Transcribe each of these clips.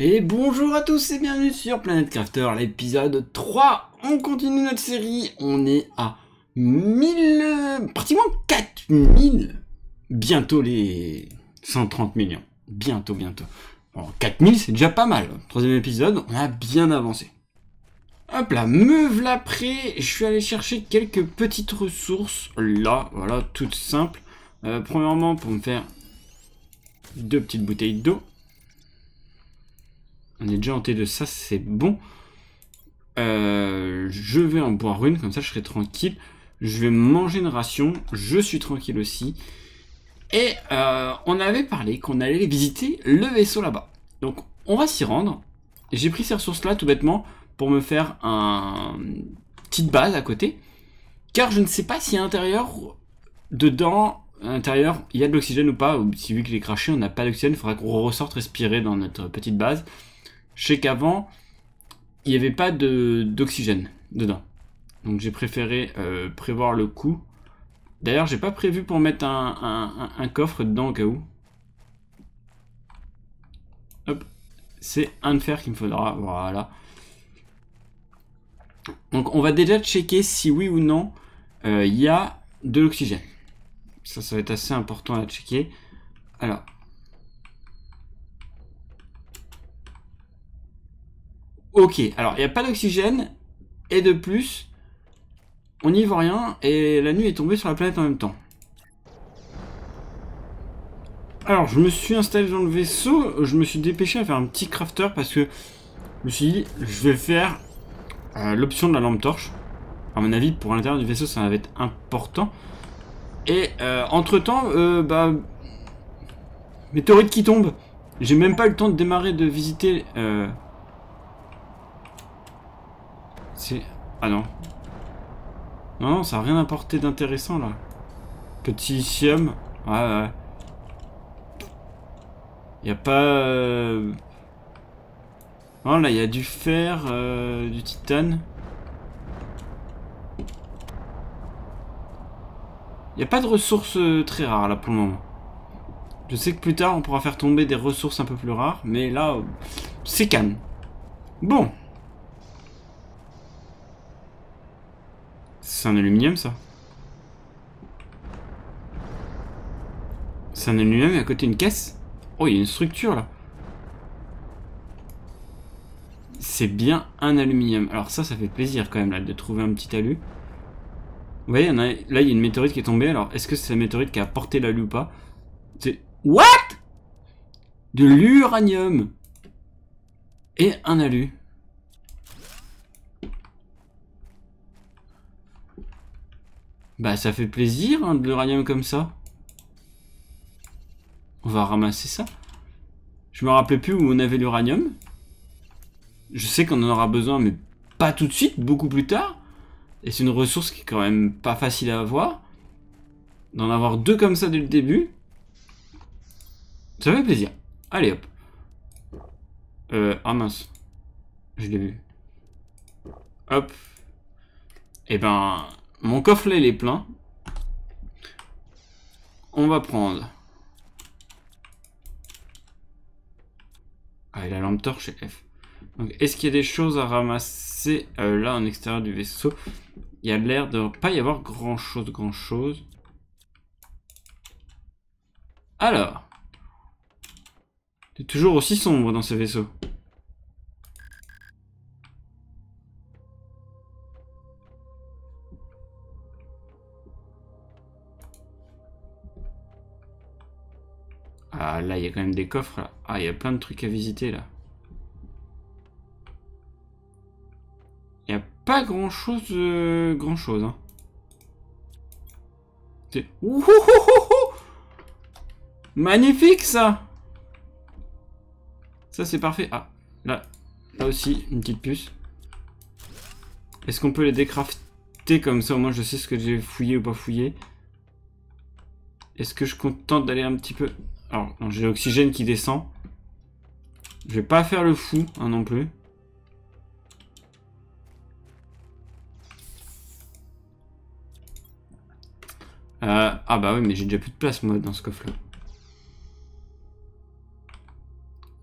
Et bonjour à tous et bienvenue sur Planet Crafter, l'épisode 3. On continue notre série, on est à 1000, pratiquement 4000, bientôt les 130 millions. Bientôt, bientôt. Bon, 4000 c'est déjà pas mal. Troisième épisode, on a bien avancé. Hop là, me après, Je suis allé chercher quelques petites ressources là, voilà, toutes simple. Euh, premièrement, pour me faire deux petites bouteilles d'eau. On est déjà hanté de ça c'est bon. Euh, je vais en boire une, comme ça je serai tranquille. Je vais manger une ration, je suis tranquille aussi. Et euh, on avait parlé qu'on allait visiter le vaisseau là-bas. Donc on va s'y rendre. J'ai pris ces ressources-là tout bêtement pour me faire un petite base à côté. Car je ne sais pas si à l'intérieur, dedans, à l'intérieur, il y a de l'oxygène ou pas. si vu qu'il est craché, on n'a pas d'oxygène, il faudra qu'on ressorte respirer dans notre petite base. Je sais qu'avant, il n'y avait pas d'oxygène dedans. Donc j'ai préféré euh, prévoir le coup. D'ailleurs, j'ai pas prévu pour mettre un, coffre dedans au cas où. Hop. C'est un de fer qu'il me faudra. Voilà. Donc on va déjà checker si oui ou non euh, il y a de l'oxygène. Ça, ça va être assez important à checker. Alors, Ok, alors il n'y a pas d'oxygène, et de plus, on n'y voit rien, et la nuit est tombée sur la planète en même temps. Alors, je me suis installé dans le vaisseau, je me suis dépêché à faire un petit crafter parce que je me suis dit, je vais faire euh, l'option de la lampe torche. À mon avis, pour l'intérieur du vaisseau, ça va être important. Et euh, entre-temps, euh, bah, météorite qui tombe. J'ai même pas eu le temps de démarrer de visiter euh, ah non. Non, non, ça n'a rien apporté d'intéressant, là. Petit sium. Ouais, ouais. Il a pas... Euh, non, là, il y a du fer, euh, du titane. Il n'y a pas de ressources euh, très rares, là, pour le moment. Je sais que plus tard, on pourra faire tomber des ressources un peu plus rares, mais là, c'est calme. Bon. C'est un aluminium ça C'est un aluminium et à côté une caisse Oh, il y a une structure là. C'est bien un aluminium. Alors ça, ça fait plaisir quand même là de trouver un petit alu. Vous voyez, là il y a une météorite qui est tombée. Alors est-ce que c'est la météorite qui a porté l'alu ou pas C'est... What De l'uranium Et un alu. Bah ça fait plaisir hein, de l'uranium comme ça. On va ramasser ça. Je me rappelais plus où on avait l'uranium. Je sais qu'on en aura besoin, mais pas tout de suite, beaucoup plus tard. Et c'est une ressource qui est quand même pas facile à avoir. D'en avoir deux comme ça dès le début. Ça fait plaisir. Allez hop. Euh, ah mince. Je l'ai vu. Hop. Et eh ben, mon coffret, il est plein. On va prendre... Ah, il la lampe torche F. est-ce qu'il y a des choses à ramasser euh, là, en extérieur du vaisseau Il y a l'air de pas y avoir grand-chose, grand-chose. Alors... C'est toujours aussi sombre dans ce vaisseau. Bah, là, il y a quand même des coffres, Ah, il y a plein de trucs à visiter, là. Il n'y a pas grand-chose... de euh, grand-chose, hein. Magnifique, ça Ça, c'est parfait. Ah, là, là aussi, une petite puce. Est-ce qu'on peut les décrafter comme ça Au moins, je sais ce que j'ai fouillé ou pas fouillé. Est-ce que je compte contente d'aller un petit peu alors, j'ai l'oxygène qui descend. Je vais pas faire le fou hein, non plus. Euh, ah bah oui, mais j'ai déjà plus de place moi dans ce coffre là.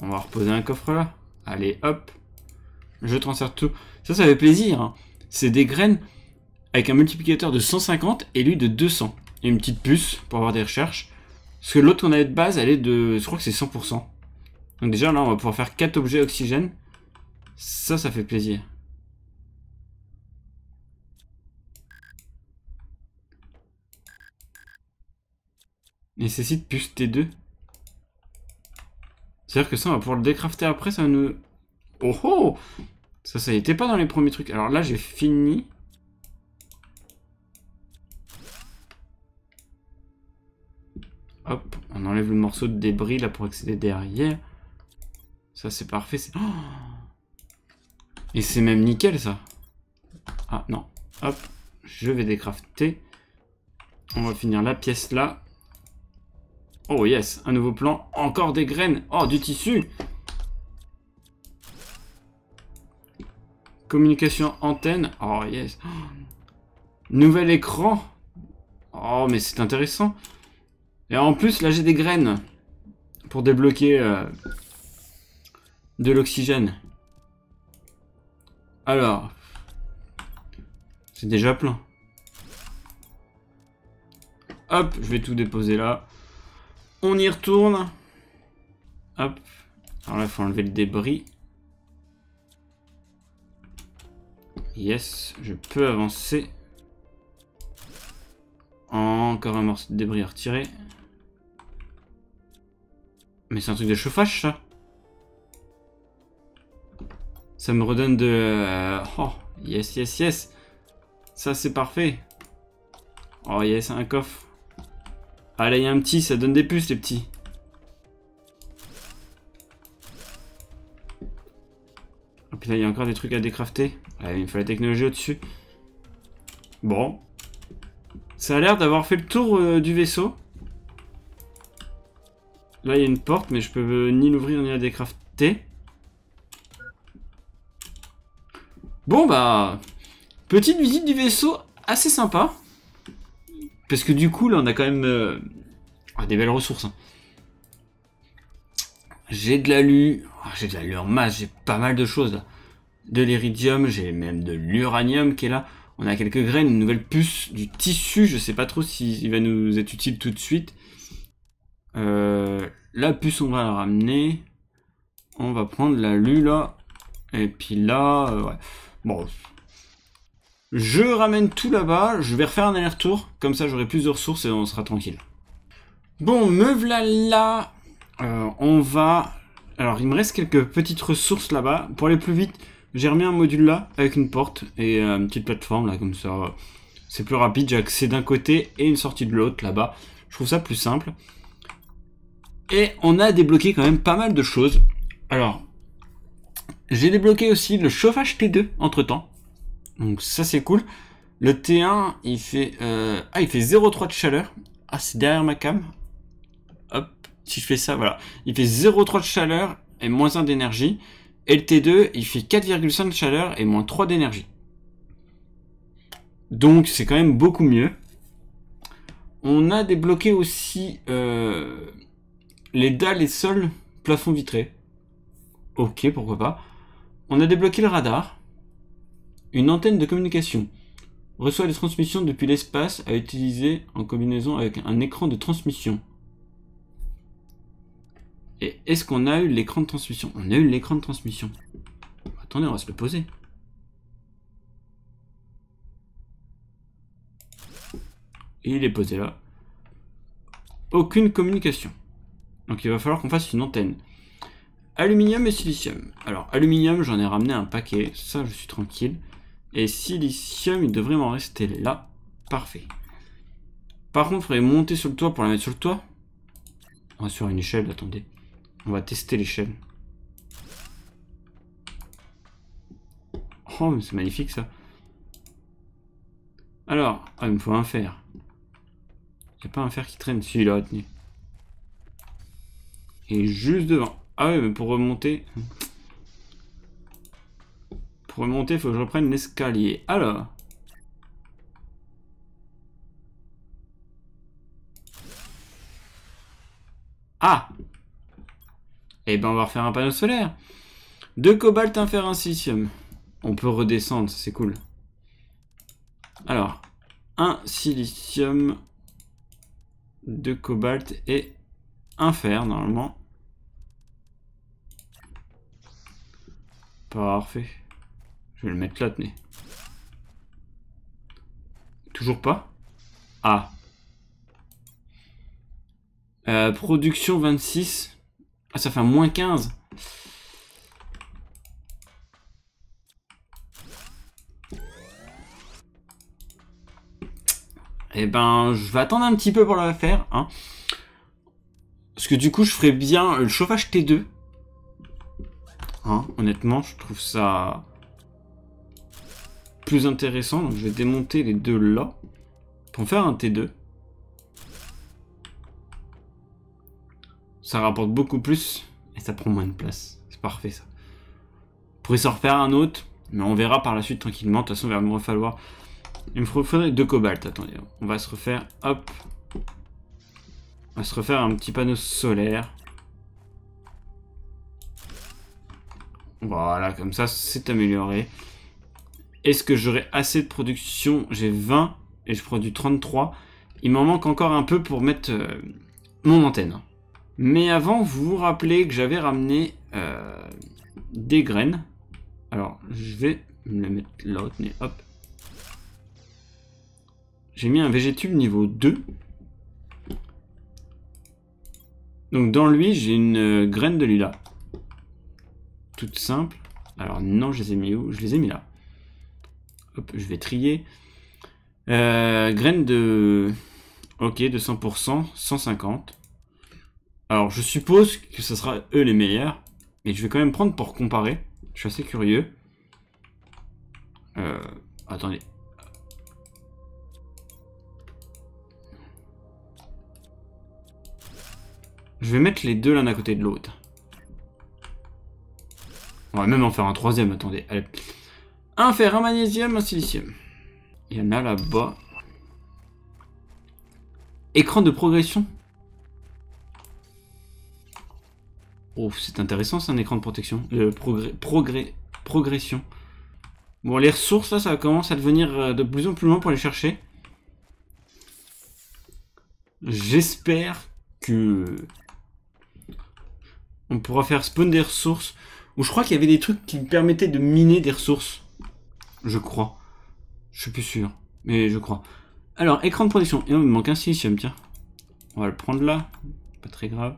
On va reposer un coffre là. Allez, hop. Je transfère tout. Ça, ça fait plaisir. Hein. C'est des graines avec un multiplicateur de 150 et lui de 200. Et une petite puce pour avoir des recherches. Parce que l'autre qu'on avait de base, elle est de... Je crois que c'est 100%. Donc déjà, là, on va pouvoir faire 4 objets oxygène. Ça, ça fait plaisir. Nécessite plus T2. C'est-à-dire que ça, on va pouvoir le décrafter après, ça va nous... Oh oh Ça, ça n'était pas dans les premiers trucs. Alors là, j'ai fini. de débris là pour accéder derrière. Ça c'est parfait. Oh Et c'est même nickel ça. Ah non. Hop. Je vais décrafter. On va finir la pièce là. Oh yes, un nouveau plan. Encore des graines. Oh, du tissu. Communication antenne. Oh yes. Nouvel écran. Oh, mais c'est intéressant. Et en plus, là, j'ai des graines pour débloquer euh, de l'oxygène. Alors, c'est déjà plein. Hop, je vais tout déposer là. On y retourne. Hop. Alors là, il faut enlever le débris. Yes, je peux avancer. Encore un morceau de débris à retirer. Mais c'est un truc de chauffage, ça Ça me redonne de... Euh, oh, yes, yes, yes Ça, c'est parfait Oh, yes, un coffre Allez, il y a un petit, ça donne des puces, les petits Oh putain, il y a encore des trucs à décrafter. Ah, il me faut la technologie au-dessus. Bon. Ça a l'air d'avoir fait le tour euh, du vaisseau. Là, il y a une porte, mais je peux euh, ni l'ouvrir ni la décrafter. Bon, bah... Petite visite du vaisseau assez sympa. Parce que du coup, là, on a quand même euh, ah, des belles ressources. Hein. J'ai de l'alu. Oh, j'ai de l'alu en masse. J'ai pas mal de choses, De l'iridium. J'ai même de l'uranium qui est là. On a quelques graines, une nouvelle puce, du tissu. Je sais pas trop s'il va nous être utile tout de suite. Euh, la puce, on va la ramener. On va prendre la là, Et puis là, euh, Bon. Je ramène tout là-bas. Je vais refaire un aller-retour. Comme ça, j'aurai plus de ressources et on sera tranquille. Bon, me là là. Euh, on va... Alors, il me reste quelques petites ressources là-bas. Pour aller plus vite, j'ai remis un module là, avec une porte et une petite plateforme là, comme ça. C'est plus rapide, j'ai accès d'un côté et une sortie de l'autre là-bas. Je trouve ça plus simple. Et on a débloqué quand même pas mal de choses. Alors, j'ai débloqué aussi le chauffage T2 entre temps. Donc ça c'est cool. Le T1, il fait, euh... ah, il fait 0,3 de chaleur. Ah, c'est derrière ma cam. Hop, si je fais ça, voilà. Il fait 0,3 de chaleur et moins 1 d'énergie. Et le T2, il fait 4,5 de chaleur et moins 3 d'énergie. Donc c'est quand même beaucoup mieux. On a débloqué aussi... Euh les dalles et sols, plafond vitré. Ok, pourquoi pas. On a débloqué le radar. Une antenne de communication. Reçoit les transmissions depuis l'espace à utiliser en combinaison avec un écran de transmission. Et est-ce qu'on a eu l'écran de transmission On a eu l'écran de transmission. Attendez, on va se le poser. Il est posé là. Aucune communication. Donc il va falloir qu'on fasse une antenne. Aluminium et silicium. Alors, aluminium, j'en ai ramené un paquet. Ça, je suis tranquille. Et silicium, il devrait m'en rester là. Parfait. Par contre, il faudrait monter sur le toit pour la mettre sur le toit. On va sur une échelle, attendez. On va tester l'échelle. Oh, mais c'est magnifique ça. Alors, ah, il me faut un fer. Il n'y a pas un fer qui traîne. Si, là, et juste devant. Ah oui, mais pour remonter... Pour remonter, il faut que je reprenne l'escalier. Alors... Ah Eh ben, on va refaire un panneau solaire. Deux cobalt, un fer, un silicium. On peut redescendre, c'est cool. Alors, un silicium, deux cobalt et un fer, normalement. Parfait. Je vais le mettre là, tenez. Toujours pas Ah. Euh, production 26. Ah, ça fait un moins 15. Eh ben, je vais attendre un petit peu pour la faire. Hein. Parce que du coup, je ferais bien le chauffage T2. Hein, honnêtement, je trouve ça plus intéressant. Donc, je vais démonter les deux là pour en faire un T2. Ça rapporte beaucoup plus et ça prend moins de place. C'est parfait ça. Je pourrais s'en refaire un autre, mais on verra par la suite tranquillement. De toute façon, il va me falloir... Il me faudrait deux cobalt. Attendez, on va se refaire. Hop, on va se refaire un petit panneau solaire. Voilà, comme ça, c'est amélioré. Est-ce que j'aurai assez de production J'ai 20 et je produis 33. Il m'en manque encore un peu pour mettre euh, mon antenne. Mais avant, vous vous rappelez que j'avais ramené euh, des graines. Alors, je vais me les mettre là, hop. J'ai mis un végétule niveau 2 donc dans lui, j'ai une euh, graine de lilas. Toute simple. Alors non, je les ai mis où Je les ai mis là. Hop, je vais trier. Euh, graine de... Ok, de 100%, 150. Alors je suppose que ce sera eux les meilleurs. Mais je vais quand même prendre pour comparer. Je suis assez curieux. Euh, attendez. Je vais mettre les deux l'un à côté de l'autre. On va même en faire un troisième, attendez. Un fer, un magnésium, un silicium. Il y en a là-bas. Écran de progression. Oh, c'est intéressant, c'est un écran de protection. Le progrès, progrès, progression. Bon, les ressources, là, ça commence à devenir euh, de plus en plus loin pour les chercher. J'espère que on pourra faire spawn des ressources. Ou je crois qu'il y avait des trucs qui me permettaient de miner des ressources. Je crois. Je suis plus sûr. Mais je crois. Alors, écran de production. Et on me manque un silicium, tiens. On va le prendre là. Pas très grave.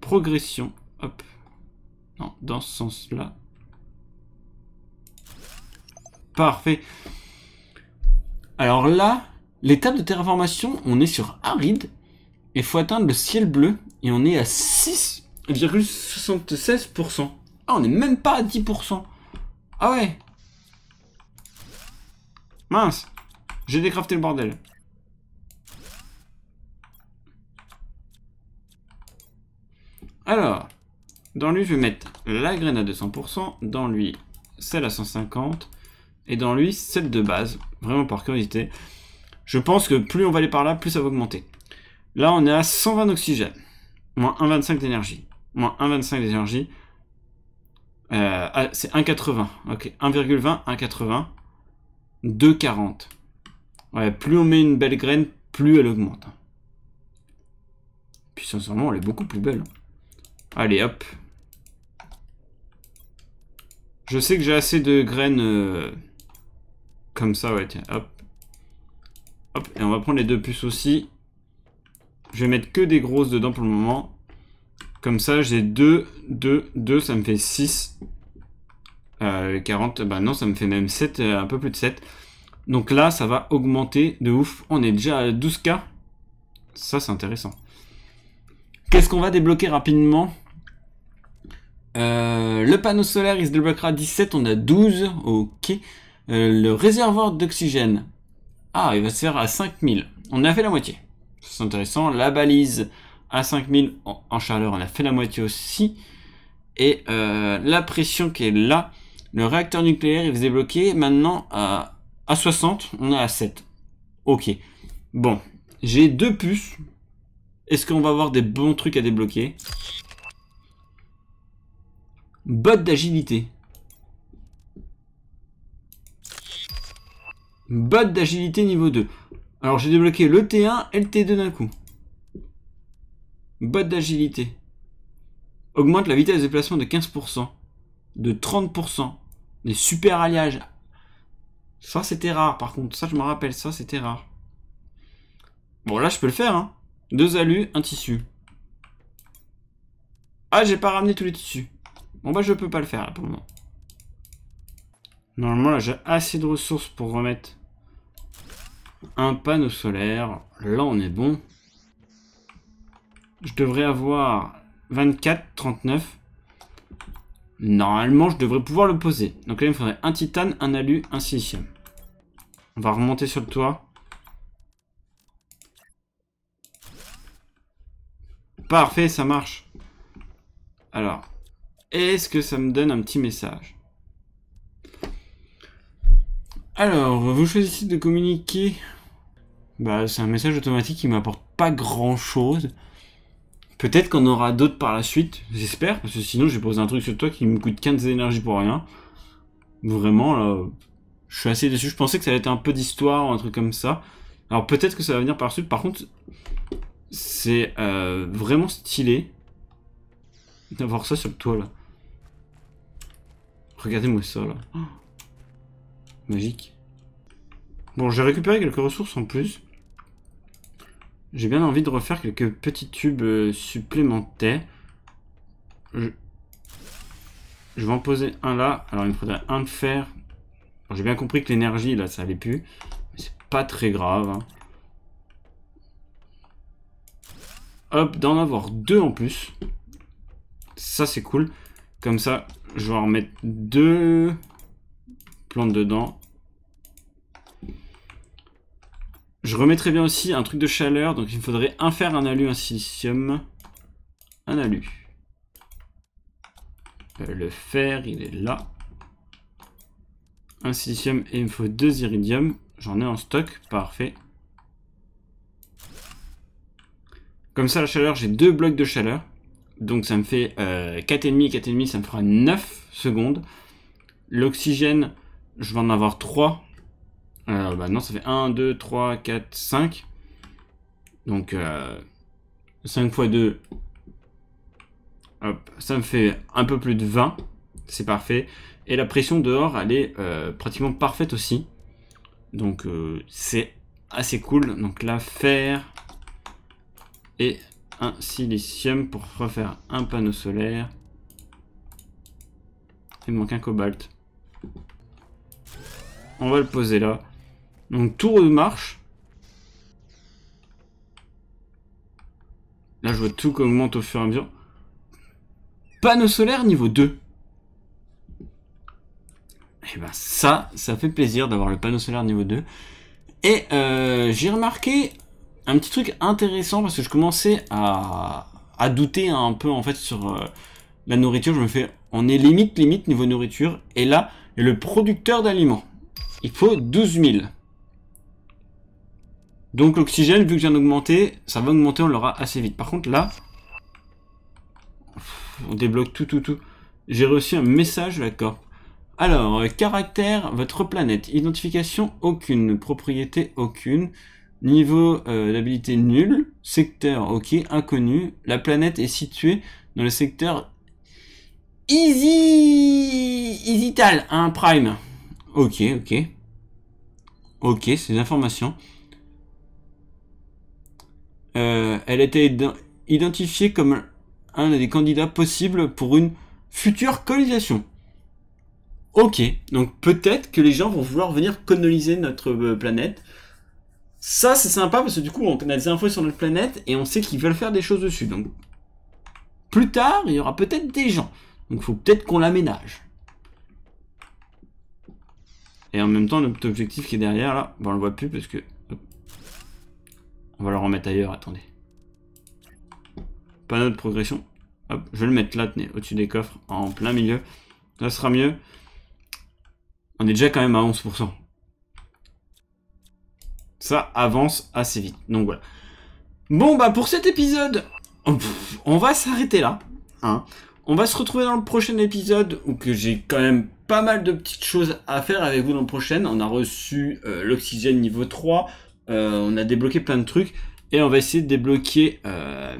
Progression. Hop. Non, dans ce sens-là. Parfait. Alors là, l'étape de terraformation, on est sur aride. Et faut atteindre le ciel bleu. Et on est à 6 0,76%. Ah, on n'est même pas à 10%. Ah ouais. Mince. J'ai décrafté le bordel. Alors, dans lui, je vais mettre la graine à 200%, dans lui, celle à 150, et dans lui, celle de base, vraiment par curiosité. Je pense que plus on va aller par là, plus ça va augmenter. Là, on est à 120 d'oxygène, moins 1,25 d'énergie moins 1,25 d'énergie. Euh, ah, c'est 1,80. Ok, 1,20, 1,80, 2,40. Ouais, plus on met une belle graine, plus elle augmente. Puis sincèrement, elle est beaucoup plus belle. Allez, hop. Je sais que j'ai assez de graines euh, comme ça, ouais, tiens, hop. Hop, et on va prendre les deux puces aussi. Je vais mettre que des grosses dedans pour le moment. Comme ça, j'ai 2, 2, 2, ça me fait 6. 40, euh, bah non, ça me fait même 7, euh, un peu plus de 7. Donc là, ça va augmenter de ouf. On est déjà à 12K. Ça, c'est intéressant. Qu'est-ce qu'on va débloquer rapidement euh, Le panneau solaire, il se débloquera à 17. On a 12. Ok. le réservoir d'oxygène. Ah, il va se faire à 5000. On a fait la moitié. C'est intéressant. La balise, à 5000 en, chaleur, on a fait la moitié aussi. Et euh, la pression qui est là, le réacteur nucléaire, il faisait bloquer. Maintenant, euh, à, à 60, on est à 7. Ok. Bon, j'ai deux puces. Est-ce qu'on va avoir des bons trucs à débloquer Bot d'agilité. Bot d'agilité niveau 2. Alors j'ai débloqué le T1 et le T2 d'un coup. Botte d'agilité. Augmente la vitesse de déplacement de 15%, de 30%, des super alliages. Ça, c'était rare, par contre. Ça, je me rappelle, ça, c'était rare. Bon, là, je peux le faire, hein. Deux alus, un tissu. Ah, j'ai pas ramené tous les tissus. Bon, bah, je peux pas le faire, là, pour le moment. Normalement, là, j'ai assez de ressources pour remettre un panneau solaire. Là, on est bon je devrais avoir 24, 39. Normalement, je devrais pouvoir le poser. Donc là, il me faudrait un titane, un alu, un silicium. On va remonter sur le toit. Parfait, ça marche. Alors, est-ce que ça me donne un petit message Alors, vous choisissez de communiquer. Bah, c'est un message automatique qui m'apporte pas grand-chose. Peut-être qu'on aura d'autres par la suite, j'espère, parce que sinon je vais poser un truc sur toi qui me coûte 15 énergies pour rien. Vraiment, là, je suis assez déçu. Je pensais que ça allait être un peu d'histoire un truc comme ça. Alors peut-être que ça va venir par la suite. Par contre, c'est euh, vraiment stylé d'avoir ça sur le toit, là. Regardez-moi ça, là. Magique. Bon, j'ai récupéré quelques ressources en plus. J'ai bien envie de refaire quelques petits tubes euh, supplémentaires. Je... vais en poser un là. Alors, il me faudrait un de fer. J'ai bien compris que l'énergie, là, ça allait plus. Mais c'est pas très grave. Hein. Hop, d'en avoir deux en plus. Ça, c'est cool. Comme ça, je vais en mettre deux plantes dedans. Je remettrai bien aussi un truc de chaleur, donc il me faudrait un fer, un alu, un silicium. Un alu. Euh, le fer, il est là. Un silicium et il me faut deux iridium. J'en ai en stock, parfait. Comme ça, la chaleur, j'ai deux blocs de chaleur. Donc ça me fait euh, 4,5, 4,5, ça me fera 9 secondes. L'oxygène, je vais en avoir 3 alors, bah non, ça fait 1, 2, 3, 4, 5. Donc, 5 x 2, hop, ça me fait un peu plus de 20. C'est parfait. Et la pression dehors, elle est euh, pratiquement parfaite aussi. Donc, euh, c'est assez cool. Donc là, fer et un silicium pour refaire un panneau solaire. Il manque un cobalt. On va le poser là. Donc tour de marche. Là, je vois tout qui augmente au fur et à mesure. Panneau solaire niveau 2. Et eh ben ça, ça fait plaisir d'avoir le panneau solaire niveau 2. Et euh, j'ai remarqué un petit truc intéressant parce que je commençais à, douter un peu en fait sur euh, la nourriture. Je me fais, on est limite, limite niveau nourriture. Et là, le producteur d'aliments. Il faut 12 000. Donc l'oxygène, vu que j'ai un augmenté, ça va augmenter, on l'aura assez vite. Par contre, là, on débloque tout, tout, tout. J'ai reçu un message d'accord. Alors, euh, caractère, votre planète. Identification, aucune. Propriété, aucune. Niveau euh, d'habilité, nul. Secteur, ok, inconnu. La planète est située dans le secteur Easy... Easytal, un prime. Ok, ok. Ok, c'est informations. Euh, elle était identifiée comme un des candidats possibles pour une future colonisation. Ok, donc peut-être que les gens vont vouloir venir coloniser notre euh, planète. Ça, c'est sympa parce que du coup, on a des infos sur notre planète et on sait qu'ils veulent faire des choses dessus. Donc, plus tard, il y aura peut-être des gens. Donc, faut peut-être qu'on l'aménage. Et en même temps, notre objectif qui est derrière, là, bon, bah, on le voit plus parce que on va le remettre ailleurs, attendez. Panneau de progression. Hop, je vais le mettre là, tenez, au-dessus des coffres, en plein milieu. Ça sera mieux. On est déjà quand même à 11%. Ça avance assez vite. Donc voilà. Bon, bah pour cet épisode, on va s'arrêter là. Hein. On va se retrouver dans le prochain épisode où que j'ai quand même pas mal de petites choses à faire avec vous dans le prochain. On a reçu euh, l'oxygène niveau 3, euh, on a débloqué plein de trucs. Et on va essayer de débloquer euh,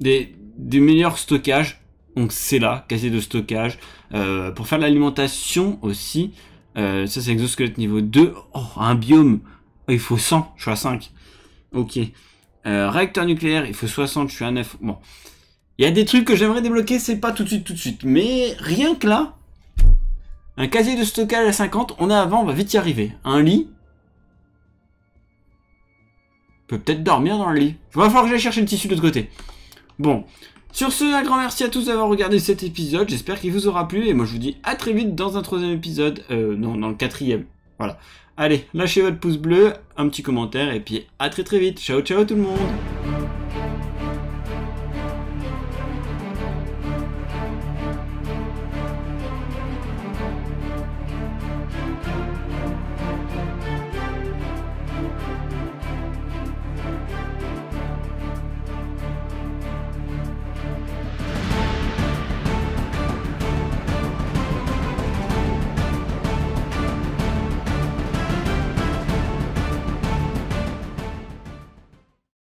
des, meilleurs stockages. Donc c'est là, casier de stockage. Euh, pour faire l'alimentation aussi. ça c'est exosquelette niveau 2. Oh, un biome. Oh, il faut 100, je suis à 5. Ok. réacteur nucléaire, il faut 60, je suis à 9. Bon. Il y a des trucs que j'aimerais débloquer, c'est pas tout de suite, tout de suite. Mais rien que là, un casier de stockage à 50, on est avant, on va vite y arriver. Un lit, peut peut-être dormir dans le lit. Va falloir que j'aille chercher le tissu de l'autre côté. Bon. Sur ce, un grand merci à tous d'avoir regardé cet épisode. J'espère qu'il vous aura plu. Et moi, je vous dis à très vite dans un troisième épisode. Euh, non, dans le quatrième. Voilà. Allez, lâchez votre pouce bleu, un petit commentaire. Et puis, à très très vite. Ciao, ciao tout le monde.